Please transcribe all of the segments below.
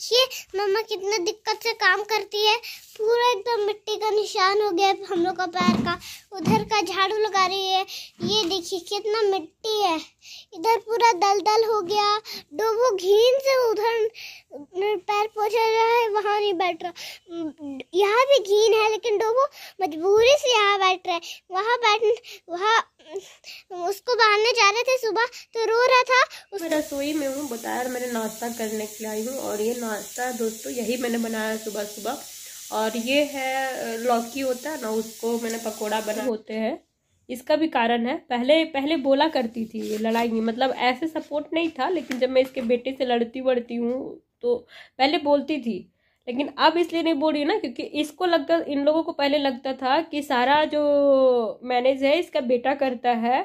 देखिए मम्मा कितना दिक्कत से काम करती है पूरा एकदम मिट्टी का निशान हो गया हम लोग का पैर का उधर का झाड़ू लगा रही है ये देखिए कितना मिट्टी है इधर पूरा दलदल हो गया डोबो घीन से उधर पैर पहुँचा रहा है वहाँ नहीं बैठ रहा यहाँ भी घीन है लेकिन डोबो मजबूरी से यहाँ बैठ रहा है वहाँ बैठ वहाँ उसको बांधने जा रहे थे सुबह तो रो रहा था उस... मैं रसोई में हूँ बताया मैंने नाश्ता करने के लिए आई हूँ और ये नाश्ता है दोस्तों यही मैंने बनाया सुबह सुबह और ये है लौकी होता है ना उसको मैंने पकोड़ा बना होते हैं इसका भी कारण है पहले पहले बोला करती थी ये लड़ाई मतलब ऐसे सपोर्ट नहीं था लेकिन जब मैं इसके बेटे से लड़ती बढ़ती हूँ तो पहले बोलती थी लेकिन अब इसलिए नहीं बोल रही ना क्योंकि इसको लगता इन लोगों को पहले लगता था कि सारा जो मैनेज है इसका बेटा करता है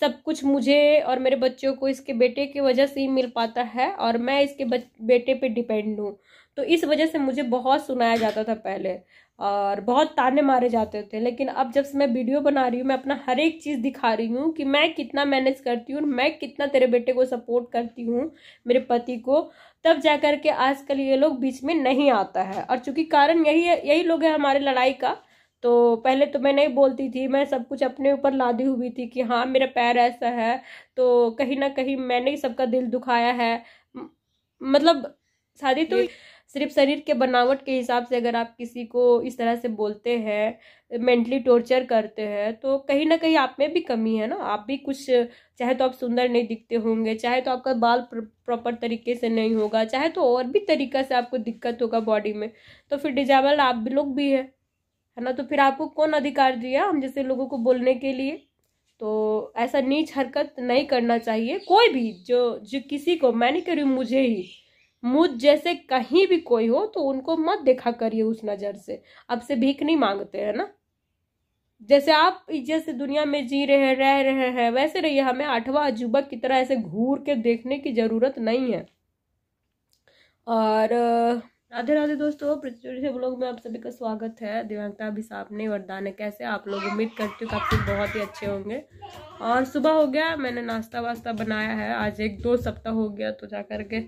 सब कुछ मुझे और मेरे बच्चों को इसके बेटे की वजह से ही मिल पाता है और मैं इसके बेटे पे डिपेंड हूँ तो इस वजह से मुझे बहुत सुनाया जाता था पहले और बहुत ताने मारे जाते थे लेकिन अब जब से मैं वीडियो बना रही हूँ मैं अपना हर एक चीज़ दिखा रही हूँ कि मैं कितना मैनेज करती हूँ मैं कितना तेरे बेटे को सपोर्ट करती हूँ मेरे पति को तब जा कर के आजकल ये लोग बीच में नहीं आता है और चूंकि कारण यही है यही लोग है हमारे लड़ाई का तो पहले तो मैं नहीं बोलती थी मैं सब कुछ अपने ऊपर लादी हुई थी कि हाँ मेरा पैर ऐसा है तो कहीं ना कहीं मैंने ही सबका दिल दुखाया है मतलब शादी तो सिर्फ शरीर के बनावट के हिसाब से अगर आप किसी को इस तरह से बोलते हैं मेंटली टॉर्चर करते हैं तो कहीं ना कहीं आप में भी कमी है ना आप भी कुछ चाहे तो आप सुंदर नहीं दिखते होंगे चाहे तो आपका बाल प्रॉपर तरीके से नहीं होगा चाहे तो और भी तरीका से आपको दिक्कत होगा बॉडी में तो फिर डिजाबल आप लोग भी है है ना तो फिर आपको कौन अधिकार दिया हम जैसे लोगों को बोलने के लिए तो ऐसा नीच हरकत नहीं करना चाहिए कोई भी जो जो किसी को मैं नहीं कह रही मुझे ही मुझ जैसे कहीं भी कोई हो तो उनको मत देखा करिए उस नज़र से अब से भीख नहीं मांगते हैं ना जैसे आप जैसे दुनिया में जी रहे हैं रह रहे हैं वैसे रहिए हमें आठवा अजूबा की तरह ऐसे घूर के देखने की ज़रूरत नहीं है और राधे राधे दोस्तों पृथ्वी से ब्लॉग में आप सभी का स्वागत है दिव्यांगता अभी ने वरदान है कैसे आप लोग उम्मीद करती हूँ आप सब बहुत ही अच्छे होंगे और सुबह हो गया मैंने नाश्ता वास्ता बनाया है आज एक दो सप्ताह हो गया तो जा करके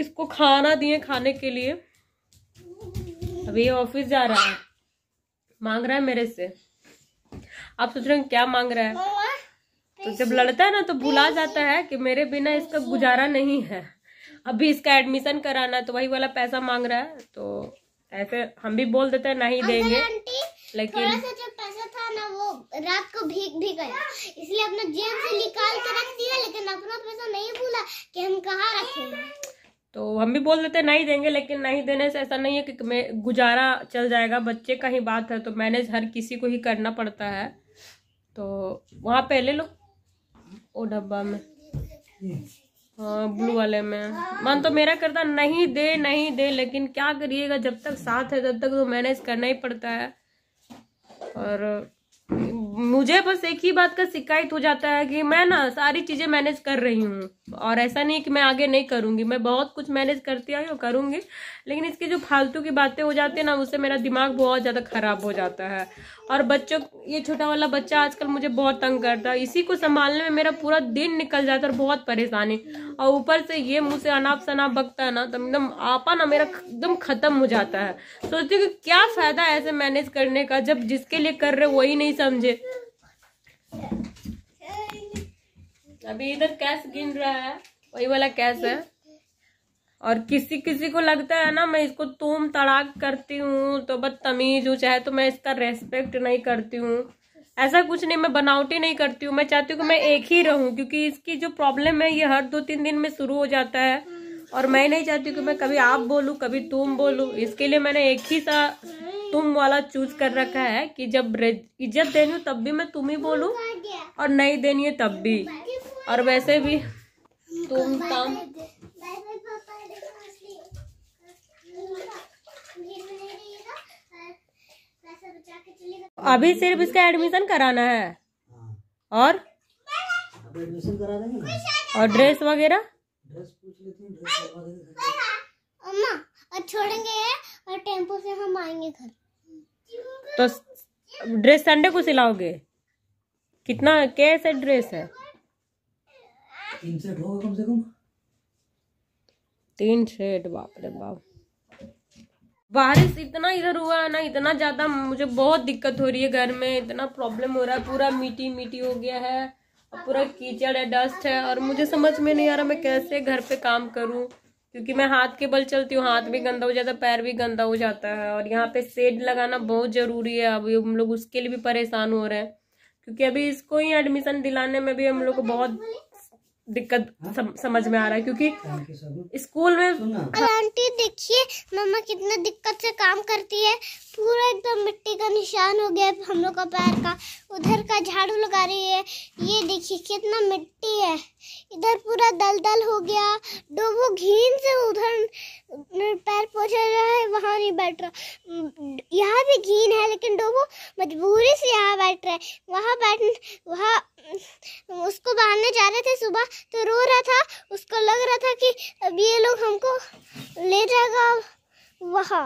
इसको खाना दिए खाने के लिए अभी ऑफिस जा रहा है मांग रहा है मेरे से आप सोच रहे हैं क्या मांग रहा है तो जब लड़ता है ना तो भुला जाता है कि मेरे बिना इसका गुजारा नहीं है अभी इसका एडमिशन कराना है तो वही वाला पैसा मांग रहा है तो ऐसे हम भी बोल देते हैं नहीं देंगे लेकिन रात को भीग भी गया इसलिए अपना जेब से निकाल के रख दिया लेकिन अपना पैसा नहीं भूला कि हम कहाँ तो हम भी बोल देते नहीं देंगे लेकिन नहीं देने से ऐसा नहीं है कि मैं गुजारा चल जाएगा बच्चे का ही बात है तो मैनेज हर किसी को ही करना पड़ता है तो वहाँ पहले लो ओ डब्बा में हम्म। ब्लू हाँ, वाले में मन तो मेरा करता नहीं दे नहीं दे लेकिन क्या करिएगा जब तक साथ है तब तक तो मैनेज करना ही पड़ता है और मुझे बस एक ही बात का शिकायत हो जाता है कि मैं ना सारी चीज़ें मैनेज कर रही हूँ और ऐसा नहीं कि मैं आगे नहीं करूँगी मैं बहुत कुछ मैनेज करती आई और करूँगी लेकिन इसकी जो फालतू की बातें हो जाती है ना उससे मेरा दिमाग बहुत ज़्यादा ख़राब हो जाता है और बच्चों ये छोटा वाला बच्चा आजकल मुझे बहुत तंग करता है इसी को संभालने में मेरा पूरा दिन निकल जाता है और बहुत परेशानी और ऊपर से ये मुझसे अनाप शनाप बगता है ना तो एकदम आपा ना मेरा एकदम खत्म हो जाता है सोचती हूँ क्या फायदा है ऐसे मैनेज करने का जब जिसके लिए कर रहे वही नहीं समझे अभी इधर कैश गिन रहा है वही वाला कैश है और किसी किसी को लगता है ना मैं इसको तुम तड़ाक करती हूँ तो बदतमीज हूँ चाहे तो मैं इसका रेस्पेक्ट नहीं करती हूँ ऐसा कुछ नहीं मैं बनावटी नहीं करती हूँ मैं चाहती हूँ कि मैं एक ही रहूँ क्योंकि इसकी जो प्रॉब्लम है ये हर दो तीन दिन में शुरू हो जाता है और मैं नहीं चाहती कि मैं कभी आप बोलूँ कभी तुम बोलूँ इसके लिए मैंने एक ही सा तुम वाला चूज कर रखा है कि जब इज्जत देनी हो तब भी मैं तुम ही बोलूँ और नहीं देनी है तब भी और वैसे भी तुम तम अभी सिर्फ इसका एडमिशन कराना है हाँ। और एडमिशन करा देंगे और ड्रेस वगैरह छोड़ेंगे और टेम्पो से हम आएंगे घर तो ड्रेस संडे को सिलाओगे कितना कैसे ड्रेस है तीन सेट होगा कम से कम तीन सेट बाप रे बाप बारिश इतना इधर हुआ है ना इतना ज़्यादा मुझे बहुत दिक्कत हो रही है घर में इतना प्रॉब्लम हो रहा है पूरा मीठी मीठी हो गया है पूरा कीचड़ है डस्ट है और मुझे समझ में नहीं आ रहा मैं कैसे घर पे काम करूं क्योंकि मैं हाथ के बल चलती हूँ हाथ भी गंदा हो जाता है पैर भी गंदा हो जाता है और यहाँ पे सेड लगाना बहुत ज़रूरी है अभी हम लोग उसके लिए भी परेशान हो रहे हैं क्योंकि अभी इसको ही एडमिशन दिलाने में भी हम लोग को बहुत दिक्कत हाँ? समझ में आ रहा है क्योंकि स्कूल में आंटी देखिए मम्मा कितना दिक्कत से काम करती है पूरा एकदम मिट्टी का निशान हो गया हम लोग का पैर का उधर का झाड़ू लगा रही है ये देखिए कितना मिट्टी है इधर पूरा दलदल हो गया डोबो घीन से उधर पैर पहुँचा रहा है वहाँ नहीं बैठ रहा हम्म, यहाँ भी घीन है लेकिन डोबो मजबूरी से यहाँ बैठ रहा है वहाँ बैठ वहाँ उसको बांधने जा रहे थे सुबह तो रो रहा था उसको लग रहा था कि अब ये लोग हमको ले जाएगा वहाँ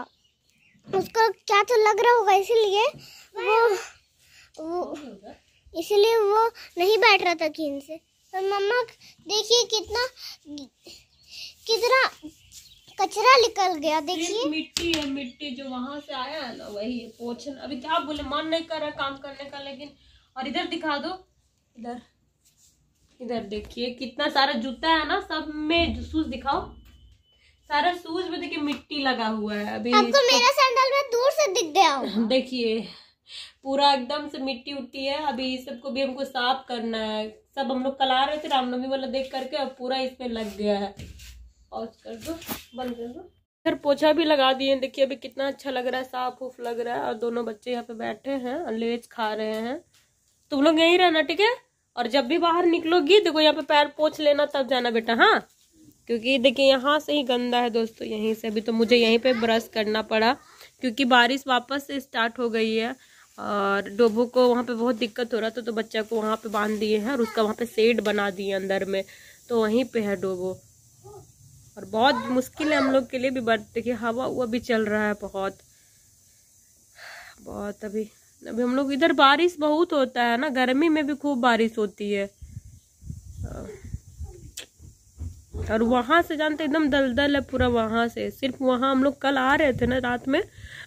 उसको क्या तो लग रहा होगा इसीलिए वो वो इसलिए वो नहीं बैठ रहा था खीन से पर तो मम्मा देखिए कितना कितना कचरा निकल गया देखिए मिट्टी है मिट्टी जो वहां से आया है ना वही है पोछन अभी क्या तो बोले मन नहीं कर रहा काम करने का लेकिन और इधर दिखा दो इधर इधर देखिए कितना सारा जूता है ना सब में शूज दिखाओ सारा शूज में देखिए मिट्टी लगा हुआ है अभी आपको मेरा सैंडल में दूर से दिख गया देखिए पूरा एकदम से मिट्टी उठी है अभी सबको भी हमको साफ करना है सब हम लोग कल आ रहे थे रामनवमी वाला देख करके अब पूरा इसमें लग गया है और कर दो बंद कर दो घर पोछा भी लगा दिए देखिए अभी कितना अच्छा लग रहा है साफ उफ लग रहा है और दोनों बच्चे यहाँ पे बैठे हैं और लेज खा रहे हैं तुम लोग यहीं रहना ठीक है और जब भी बाहर निकलोगी देखो यहाँ पे पैर पोछ लेना तब जाना बेटा हाँ क्योंकि देखिए यहाँ से ही गंदा है दोस्तों यहीं से अभी तो मुझे यहीं पे ब्रश करना पड़ा क्योंकि बारिश वापस से स्टार्ट हो गई है और डोबो को वहाँ पे बहुत दिक्कत हो रहा था तो बच्चा को वहाँ पे बांध दिए हैं और उसका वहाँ पे सेड बना दिए अंदर में तो वहीं पे है डोबो और बहुत मुश्किल है हम लोग के लिए भी बट देखिए हवा हुआ भी चल रहा है बहुत बहुत अभी अभी हम लोग इधर बारिश बहुत होता है ना गर्मी में भी खूब बारिश होती है और वहाँ से जानते एकदम दलदल है पूरा वहाँ से सिर्फ वहाँ हम लोग कल आ रहे थे ना रात में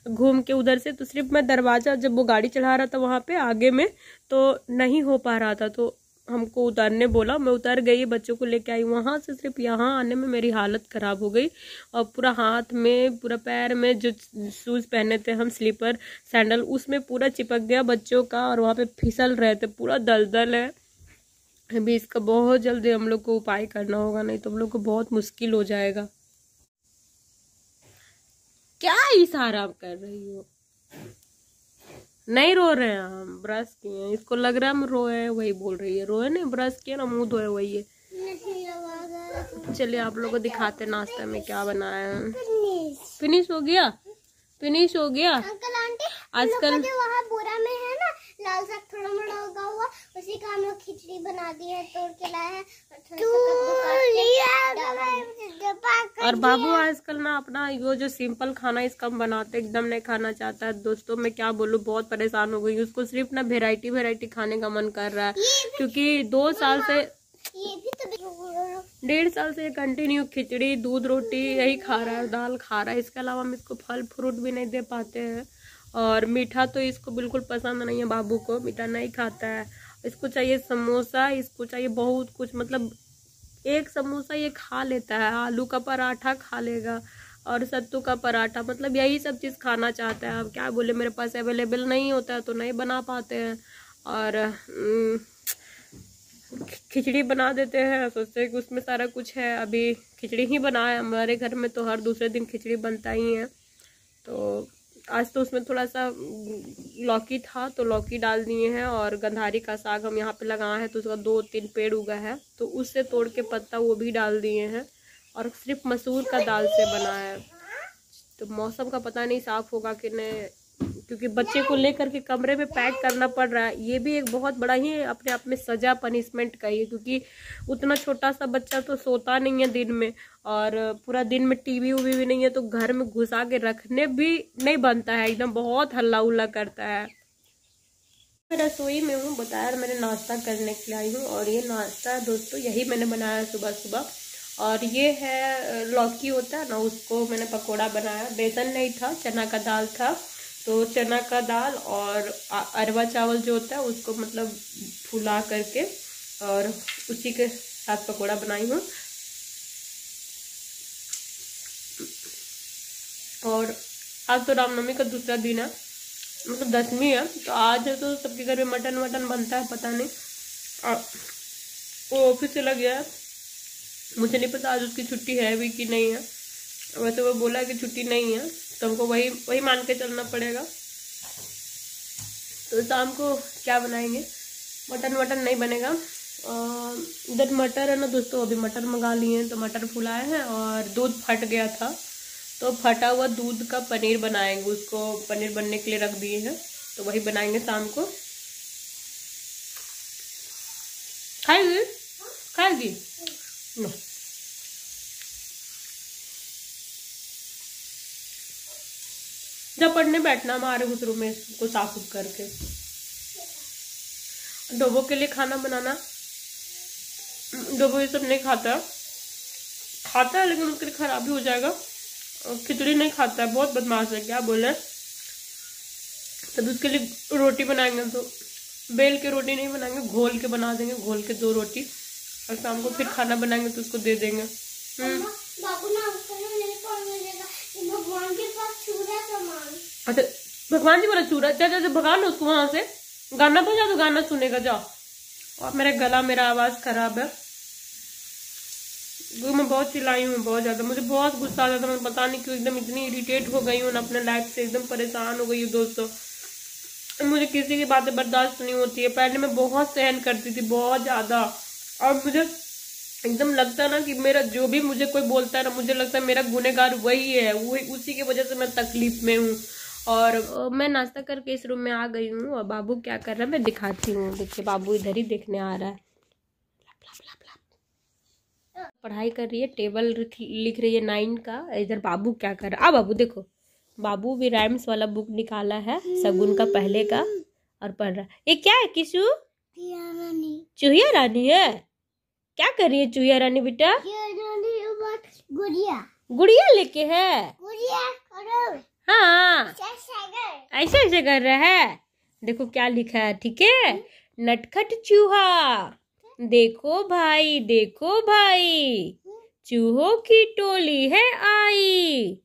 घूम के उधर से तो सिर्फ मैं दरवाज़ा जब वो गाड़ी चढ़ा रहा था वहाँ पे आगे में तो नहीं हो पा रहा था तो हमको उतारने बोला मैं उतर गई बच्चों को लेके आई वहाँ से सिर्फ यहाँ आने में मेरी हालत ख़राब हो गई और पूरा हाथ में पूरा पैर में जो शूज़ पहने थे हम स्लीपर सैंडल उसमें पूरा चिपक गया बच्चों का और वहाँ पे फिसल रहे थे पूरा दलदल है अभी इसका बहुत जल्दी हम लोग को उपाय करना होगा नहीं तो हम लोग को बहुत मुश्किल हो जाएगा क्या इशारा कर रही हो नहीं रो रहे हैं हम ब्रश किए हैं इसको लग रहा है हम रोए हैं वही बोल रही है रोए नहीं ब्रश किए ना मुंह धोए वही है चलिए आप लोग को दिखाते नाश्ता में क्या बनाया है फिनिश हो गया फिनिश हो गया आजकल बोरा में है ना लाल साग थोड़ा मोड़ा होगा हुआ उसी का हम लोग खिचड़ी बना दी है तोड़ के लाए हैं और, तो और बाबू आजकल ना अपना वो जो सिंपल खाना इसका बनाते एकदम नहीं खाना चाहता है दोस्तों मैं क्या बोलूँ बहुत परेशान हो गई उसको सिर्फ ना वेराइटी वेराइटी खाने का मन कर रहा है क्योंकि दो साल से तो डेढ़ साल से कंटिन्यू खिचड़ी दूध रोटी यही खा रहा है दाल खा रहा है इसके अलावा हम इसको फल फ्रूट भी नहीं दे पाते हैं और मीठा तो इसको बिल्कुल पसंद नहीं है बाबू को मीठा नहीं खाता है इसको चाहिए समोसा इसको चाहिए बहुत कुछ मतलब एक समोसा ये खा लेता है आलू का पराठा खा लेगा और सत्तू का पराठा मतलब यही सब चीज़ खाना चाहता है अब क्या बोले मेरे पास अवेलेबल नहीं होता है तो नहीं बना पाते हैं और हम्म, खिचड़ी बना देते हैं सोचते हैं कि उसमें सारा कुछ है अभी खिचड़ी ही बना है हमारे घर में तो हर दूसरे दिन खिचड़ी बनता ही है तो आज तो उसमें थोड़ा सा लौकी था तो लौकी डाल दिए हैं और गंधारी का साग हम यहाँ पे लगाए हैं तो उसका दो तीन पेड़ उगा है तो उससे तोड़ के पत्ता वो भी डाल दिए हैं और सिर्फ मसूर का दाल से बना है तो मौसम का पता नहीं साफ़ होगा कि नहीं क्योंकि बच्चे को लेकर के कमरे में पैक करना पड़ रहा है ये भी एक बहुत बड़ा ही अपने आप में सजा पनिशमेंट का ही है क्योंकि उतना छोटा सा बच्चा तो सोता नहीं है दिन में और पूरा दिन में टीवी वी भी नहीं है तो घर में घुसा के रखने भी नहीं बनता है एकदम बहुत हल्ला उल्ला करता है मैं रसोई में हूँ बताया मैंने नाश्ता करने के लिए आई हूँ और ये नाश्ता दोस्तों यही मैंने बनाया सुबह सुबह और ये है लौकी होता है ना उसको मैंने पकोड़ा बनाया बेसन नहीं था चना का दाल था तो चना का दाल और अरवा चावल जो होता है उसको मतलब फुला करके और उसी के साथ पकोड़ा बनाई हूँ और आज तो रामनवमी का दूसरा दिन है मतलब दसवीं है तो आज है तो सबके घर में मटन वटन बनता है पता नहीं और वो ऑफिस चला गया मुझे नहीं पता आज उसकी छुट्टी है भी कि नहीं है वैसे वो बोला कि छुट्टी नहीं है तो हमको वही वही मान के चलना पड़ेगा तो शाम को क्या बनाएंगे मटन वटन नहीं बनेगा इधर मटर है ना दोस्तों अभी मटर मंगा लिए हैं तो मटर फुलाए हैं और दूध फट गया था तो फटा हुआ दूध का पनीर बनाएंगे उसको पनीर बनने के लिए रख दिए हैं तो वही बनाएंगे शाम को खाएगी खाएगी जब पढ़ने बैठना हमारे गुसरू में उसको साफ उफ करके डोबो के लिए खाना बनाना डोबो ये सब नहीं खाता खाता है लेकिन उसके लिए खराब भी हो जाएगा खिचड़ी नहीं खाता है बहुत बदमाश है क्या बोले तब उसके लिए रोटी बनाएंगे तो बेल के रोटी नहीं बनाएंगे घोल के बना देंगे घोल के दो रोटी और शाम को फिर खाना बनाएंगे तो उसको दे देंगे हम्म अच्छा भगवान जी बोला चूरा जा जा जा भगा लो उसको वहां से गाना बजा तो गाना सुनेगा जा और मेरा गला मेरा आवाज खराब है वो मैं बहुत चिल्लाई हूँ बहुत ज्यादा मुझे बहुत गुस्सा आ जाता मैं पता नहीं क्यों एकदम इतनी इरिटेट हो गई हूँ अपने लाइफ से एकदम परेशान हो गई हूँ दोस्तों मुझे किसी की बातें बर्दाश्त नहीं होती है पहले मैं बहुत सहन करती थी बहुत ज़्यादा और मुझे एकदम लगता ना कि मेरा जो भी मुझे कोई बोलता है ना मुझे लगता है मेरा गुनेगार वही है वही उसी की वजह से मैं तकलीफ में हूँ और मैं नाश्ता करके इस रूम में आ गई हूँ और बाबू क्या कर रहा है मैं दिखाती हूँ देखिए बाबू इधर ही देखने आ रहा है पढ़ाई कर रही है टेबल लिख रही है नाइन का इधर बाबू क्या कर रहा है आ बाबू देखो बाबू भी राइम्स वाला बुक निकाला है सगुन का पहले का और पढ़ रहा है ये क्या है किसू चूहिया रानी है क्या कर रही है चूहिया रानी बेटा गुड़िया गुड़िया लेके है गुड़िया हाँ ऐसा ऐसे कर रहा है देखो क्या लिखा है ठीक है नटखट चूहा देखो भाई देखो भाई चूहो की टोली है आई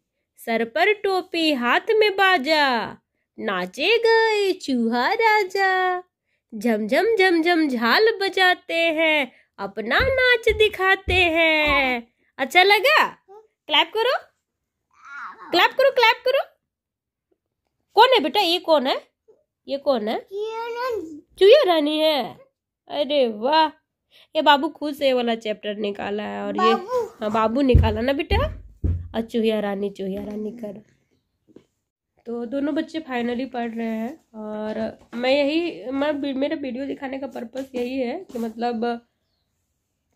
सर पर टोपी हाथ में बाजा नाचे गए चूहा राजा झमझम झमझम झाल बजाते हैं अपना नाच दिखाते हैं अच्छा लगा क्लैप करो क्लैप करो क्लैप करो कौन है बेटा ये कौन है ये कौन है चूहे रानी है अरे वाह ये बाबू खुद से वाला चैप्टर निकाला है और ये हाँ बाबू निकाला ना बेटा और चूहिया रानी चूहिया रानी कर तो दोनों बच्चे फाइनली पढ़ रहे हैं और मैं यही मैं मेरा वीडियो दिखाने का पर्पस यही है कि मतलब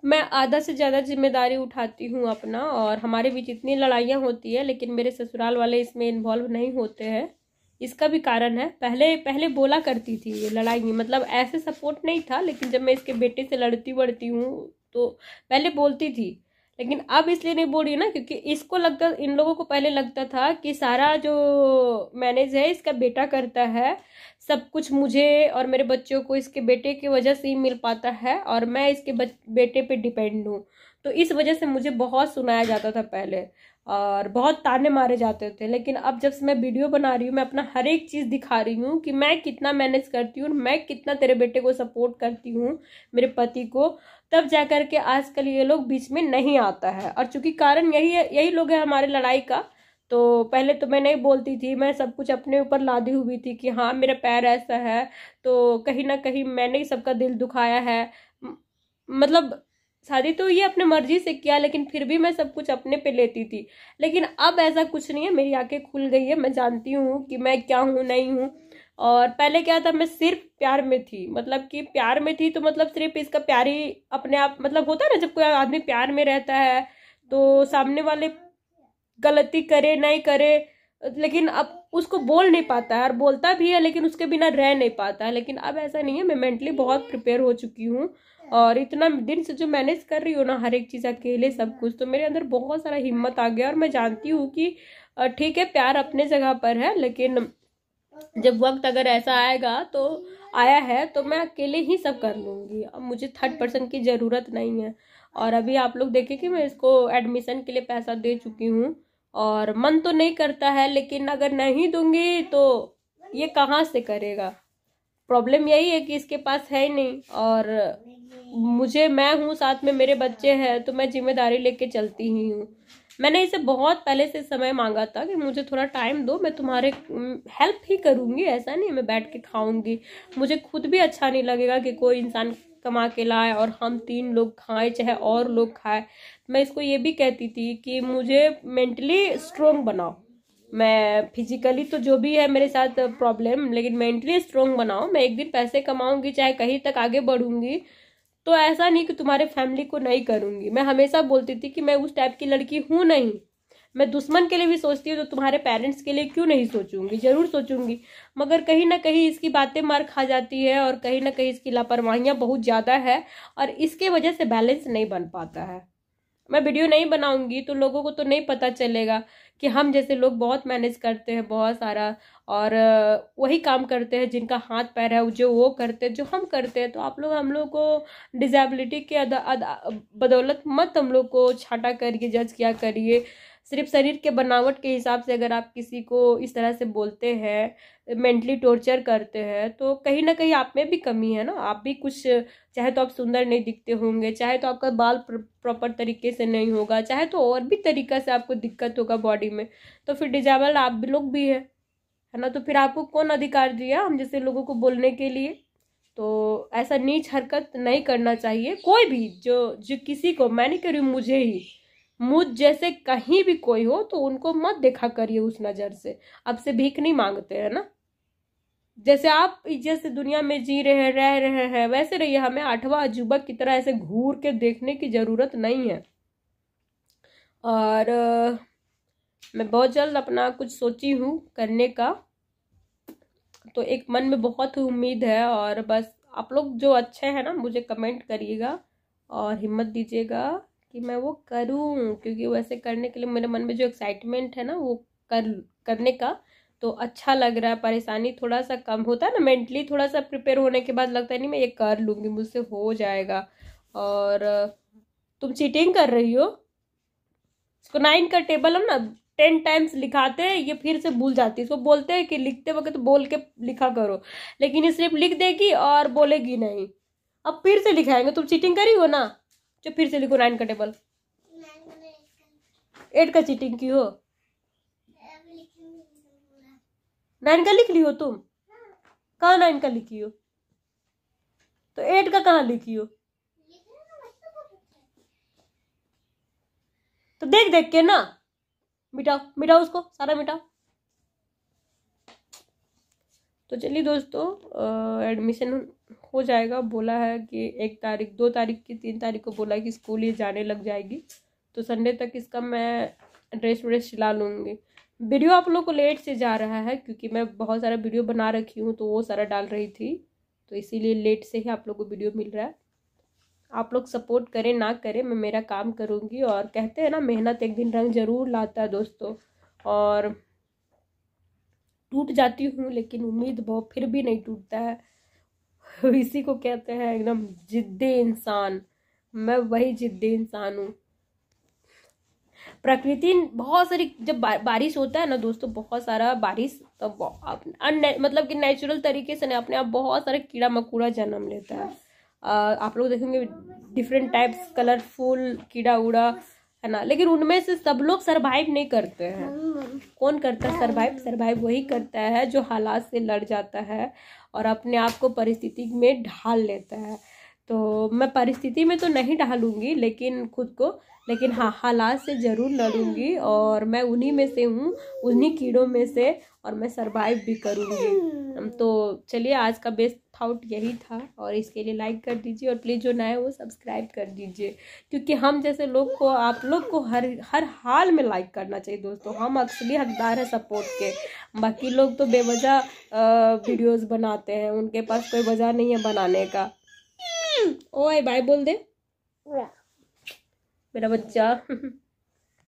मैं आधा से ज़्यादा जिम्मेदारी उठाती हूँ अपना और हमारे बीच इतनी लड़ाइयाँ होती है लेकिन मेरे ससुराल वाले इसमें इन्वॉल्व नहीं होते हैं इसका भी कारण है पहले पहले बोला करती थी ये लड़ाई मतलब ऐसे सपोर्ट नहीं था लेकिन जब मैं इसके बेटे से लड़ती बढ़ती हूँ तो पहले बोलती थी लेकिन अब इसलिए नहीं बोल रही ना क्योंकि इसको लगता इन लोगों को पहले लगता था कि सारा जो मैनेज है इसका बेटा करता है सब कुछ मुझे और मेरे बच्चों को इसके बेटे की वजह से ही मिल पाता है और मैं इसके बेटे पे डिपेंड हूँ तो इस वजह से मुझे बहुत सुनाया जाता था पहले और बहुत ताने मारे जाते थे लेकिन अब जब मैं वीडियो बना रही हूँ मैं अपना हर एक चीज़ दिखा रही हूँ कि मैं कितना मैनेज करती हूँ मैं कितना तेरे बेटे को सपोर्ट करती हूँ मेरे पति को तब जा कर के आजकल ये लोग बीच में नहीं आता है और चूंकि कारण यही है यही लोग है हमारे लड़ाई का तो पहले तो मैं नहीं बोलती थी मैं सब कुछ अपने ऊपर लादी हुई थी कि हाँ मेरा पैर ऐसा है तो कहीं ना कहीं मैंने ही सबका दिल दुखाया है मतलब शादी तो ये अपने मर्जी से किया लेकिन फिर भी मैं सब कुछ अपने पे लेती थी लेकिन अब ऐसा कुछ नहीं है मेरी आंखें खुल गई है मैं जानती हूँ कि मैं क्या हूँ नहीं हूँ और पहले क्या था मैं सिर्फ प्यार में थी मतलब कि प्यार में थी तो मतलब सिर्फ इसका प्यार ही अपने आप मतलब होता है ना जब कोई आदमी प्यार में रहता है तो सामने वाले गलती करे नहीं करे लेकिन अब उसको बोल नहीं पाता है और बोलता भी है लेकिन उसके बिना रह नहीं पाता है लेकिन अब ऐसा नहीं है मैं मेंटली बहुत प्रिपेयर हो चुकी हूँ और इतना दिन से जो मैनेज कर रही हूँ ना हर एक चीज़ अकेले सब कुछ तो मेरे अंदर बहुत सारा हिम्मत आ गया और मैं जानती हूँ कि ठीक है प्यार अपने जगह पर है लेकिन जब वक्त अगर ऐसा आएगा तो आया है तो मैं अकेले ही सब कर लूँगी अब मुझे थर्ड पर्सन की ज़रूरत नहीं है और अभी आप लोग देखें कि मैं इसको एडमिशन के लिए पैसा दे चुकी हूँ और मन तो नहीं करता है लेकिन अगर नहीं दूंगी तो ये कहाँ से करेगा प्रॉब्लम यही है कि इसके पास है ही नहीं और मुझे मैं हूँ साथ में मेरे बच्चे हैं तो मैं जिम्मेदारी लेके चलती ही हूँ मैंने इसे बहुत पहले से समय मांगा था कि मुझे थोड़ा टाइम दो मैं तुम्हारे हेल्प ही करूँगी ऐसा नहीं मैं बैठ के खाऊंगी मुझे खुद भी अच्छा नहीं लगेगा कि कोई इंसान कमा के लाए और हम तीन लोग खाएं चाहे और लोग खाए मैं इसको ये भी कहती थी कि मुझे मेंटली स्ट्रोंग बनाओ मैं फिजिकली तो जो भी है मेरे साथ प्रॉब्लम लेकिन मेंटली स्ट्रोंग बनाओ मैं एक दिन पैसे कमाऊंगी चाहे कहीं तक आगे बढ़ूंगी तो ऐसा नहीं कि तुम्हारे फैमिली को नहीं करूंगी मैं हमेशा बोलती थी कि मैं उस टाइप की लड़की हूँ नहीं मैं दुश्मन के लिए भी सोचती हूँ तो तुम्हारे पेरेंट्स के लिए क्यों नहीं सोचूंगी जरूर सोचूंगी मगर कहीं ना कहीं इसकी बातें मार खा जाती है और कहीं ना कहीं इसकी लापरवाहियाँ बहुत ज़्यादा है और इसके वजह से बैलेंस नहीं बन पाता है मैं वीडियो नहीं बनाऊंगी तो लोगों को तो नहीं पता चलेगा कि हम जैसे लोग बहुत मैनेज करते हैं बहुत सारा और वही काम करते हैं जिनका हाथ पैर है जो वो करते हैं जो हम करते हैं तो आप लोग हम लोग को डिजेबिलिटी के अदा, अदा, बदौलत मत हम लोग को छाटा करिए जज किया करिए सिर्फ शरीर के बनावट के हिसाब से अगर आप किसी को इस तरह से बोलते हैं मेंटली टॉर्चर करते हैं तो कहीं ना कहीं आप में भी कमी है ना आप भी कुछ चाहे तो आप सुंदर नहीं दिखते होंगे चाहे तो आपका बाल प्रॉपर तरीके से नहीं होगा चाहे तो और भी तरीका से आपको दिक्कत होगा बॉडी में तो फिर डिजाबल आप भी लोग भी है है ना तो फिर आपको कौन अधिकार दिया हम जैसे लोगों को बोलने के लिए तो ऐसा नीच हरकत नहीं करना चाहिए कोई भी जो जो किसी को मैं नहीं करी मुझे ही मुझ जैसे कहीं भी कोई हो तो उनको मत देखा करिए उस नज़र से अब से भीख नहीं मांगते है ना जैसे आप जैसे दुनिया में जी रहे हैं रह रहे हैं वैसे रहिए हमें आठवा अजूबा की तरह ऐसे घूर के देखने की ज़रूरत नहीं है और मैं बहुत जल्द अपना कुछ सोची हूँ करने का तो एक मन में बहुत उम्मीद है और बस आप लोग जो अच्छे हैं ना मुझे कमेंट करिएगा और हिम्मत दीजिएगा कि मैं वो करूँ क्योंकि वैसे करने के लिए मेरे मन में जो एक्साइटमेंट है ना वो कर करने का तो अच्छा लग रहा है परेशानी थोड़ा सा कम होता है ना मेंटली थोड़ा सा प्रिपेयर होने के बाद लगता है नहीं मैं ये कर लूँगी मुझसे हो जाएगा और तुम चीटिंग कर रही हो इसको नाइन का टेबल हम ना टेन टाइम्स लिखाते हैं ये फिर से भूल जाती है इसको बोलते हैं कि लिखते वक्त तो बोल के लिखा करो लेकिन ये सिर्फ लिख देगी और बोलेगी नहीं अब फिर से लिखाएंगे तुम चीटिंग करी हो ना जो फिर से लिखो नाइन का टेबल एट का चीटिंग की हो नाइन का लिख ली हो तुम कहा नाइन का लिखी हो तो एट का कहा लिखी हो तो, तो देख देख के ना मिटाओ मिटाओ उसको सारा मिटाओ तो चलिए दोस्तों एडमिशन हो जाएगा बोला है कि एक तारीख दो तारीख की तीन तारीख को बोला कि स्कूल ये जाने लग जाएगी तो संडे तक इसका मैं ड्रेस व्रेस सिला लूँगी वीडियो आप लोग को लेट से जा रहा है क्योंकि मैं बहुत सारा वीडियो बना रखी हूँ तो वो सारा डाल रही थी तो इसीलिए लेट से ही आप लोग को वीडियो मिल रहा है आप लोग सपोर्ट करें ना करें मैं मेरा काम करूँगी और कहते हैं ना मेहनत एक दिन रंग जरूर लाता है दोस्तों और टूट जाती हूँ लेकिन उम्मीद बहुत फिर भी नहीं टूटता है इसी को कहते हैं एकदम जिद्दी इंसान मैं वही जिद्दी इंसान हूँ प्रकृति बहुत सारी जब बारिश होता है ना दोस्तों बहुत सारा बारिश तो अन मतलब कि नेचुरल तरीके से ना अपने आप बहुत सारा कीड़ा मकोड़ा जन्म लेता है आ, आप लोग देखेंगे डिफरेंट टाइप्स कलरफुल कीड़ा उड़ा है ना लेकिन उनमें से सब लोग सरवाइव नहीं करते हैं कौन करता है सरवाइव सरवाइव वही करता है जो हालात से लड़ जाता है और अपने आप को परिस्थिति में ढाल लेता है तो मैं परिस्थिति में तो नहीं ढालूंगी लेकिन खुद को लेकिन हाँ हालात से ज़रूर लड़ूंगी और मैं उन्हीं में से हूँ उन्हीं कीड़ों में से और मैं सरवाइव भी करूँगी तो चलिए आज का बेस्ट थाउट यही था और इसके लिए लाइक कर दीजिए और प्लीज़ जो है वो सब्सक्राइब कर दीजिए क्योंकि हम जैसे लोग को आप लोग को हर हर हाल में लाइक करना चाहिए दोस्तों हम असली हकदार हैं सपोर्ट के बाकी लोग तो बेवजह वीडियोस बनाते हैं उनके पास कोई वजह नहीं है बनाने का ओए बाय बोल दे मेरा बच्चा